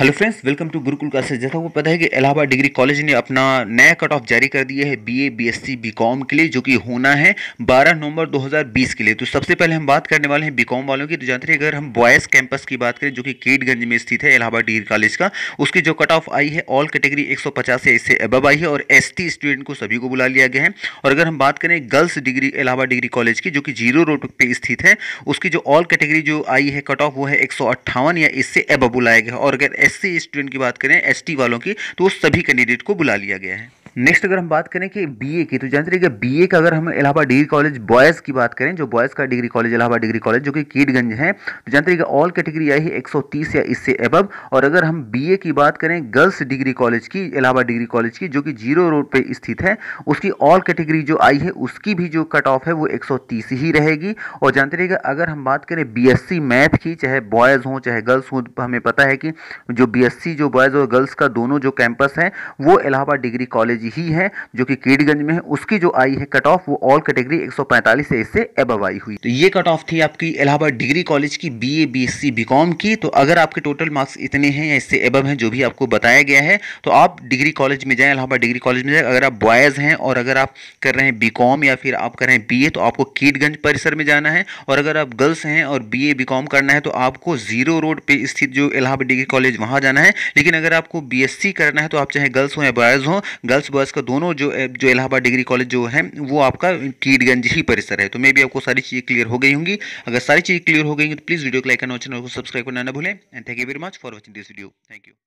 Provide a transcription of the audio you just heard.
hello friends welcome to Gurukul का जैसा आपको पता है कि इलाहाबाद डिग्री कॉलेज ने अपना नया कट ऑफ जारी कर दिया है बीए बीएससी बीकॉम के लिए जो कि होना है 12 नवंबर 2020 के लिए तो सबसे पहले हम बात करने वाले हैं बीकॉम वालों की तो जानते हैं अगर हम बॉयज़ कैंपस की बात करें जो कि केटगंज में स्थित है इलाहाबाद डिग्री कॉलेज का उसकी जो कट ऑफ आई है ऑल कैटेगरी एक से इससे अबब आई है और एस स्टूडेंट को सभी को बुला लिया गया है और अगर हम बात करें girls degree Allahabad degree college की जो कि जीरो रोड पर स्थित है उसकी जो ऑल कैटेगरी जो आई है कट ऑफ वो है एक या इससे अबब बुलाया गया और अगर एससी स्टूडेंट की बात करें एसटी वालों की तो वो सभी कैंडिडेट को बुला लिया गया है नेक्स्ट अगर हम बात करें कि बीए की तो जानते रहिएगा बीए का अगर हम इलाहाबाद डिग्री कॉलेज बॉयज़ की बात करें जो बॉयज़ का degree college Allahabad degree college जो कि कीटगंज है तो जानते रहिएगा ऑल कैटेगरी आई है 130 या इससे अबव और अगर हम बीए की बात करें गर्ल्स डिग्री कॉलेज की इलाहाबाद डिग्री कॉलेज की जो कि जीरो रोड पर स्थित है उसकी ऑल कैटेगरी जो आई है उसकी भी जो कट ऑफ है वो तीस ही रहेगी और जानते रहिएगा अगर हम बात करें सी मैथ की चाहे बॉयज़ हों चाहे गर्ल्स हों तो हमें पता है कि जो सी जो बॉयज़ और गर्ल्स का दोनों जो कैंपस हैं वो इलाहाबाद डिग्री कॉलेज यही है जो कि कीडगंज में है उसकी जो आई है कट ऑफ वो ऑल कैटेगरी 145 से इससे एबव आई हुई तो ये कट ऑफ थी आपकी इलाहाबाद डिग्री कॉलेज की बी ए बी की तो अगर आपके टोटल मार्क्स इतने हैं या इससे एबव हैं जो भी आपको बताया गया है तो आप डिग्री कॉलेज में जाएँ इलाहाबाद डिग्री कॉलेज में जाए अगर आप बॉयज़ हैं और अगर आप कर रहे हैं बी या फिर आप कर रहे हैं बी तो आपको कीटगंज परिसर में जाना है और अगर आप गर्ल्स हैं और बी ए करना है तो आपको जीरो रोड पर स्थित जो इलाहाबाद डिग्री कॉलेज वहाँ जाना है लेकिन अगर आपको बी करना है तो आप चाहे गर्ल्स हों या बॉयज़ हों गर्ल्स गर्ल्स बॉयज़ का दोनों जो जो इलाहाबाद डिग्री कॉलेज जो है वो आपका कीटगंज ही परिसर है तो मे भी आपको सारी चीज़ें क्लियर हो गई होंगी अगर सारी चीज़ें क्लियर हो गई तो प्लीज़ वीडियो को लाइक करना चैनल को सब्सक्राइब करना ना भूलें and thank you very much for watching this video thank you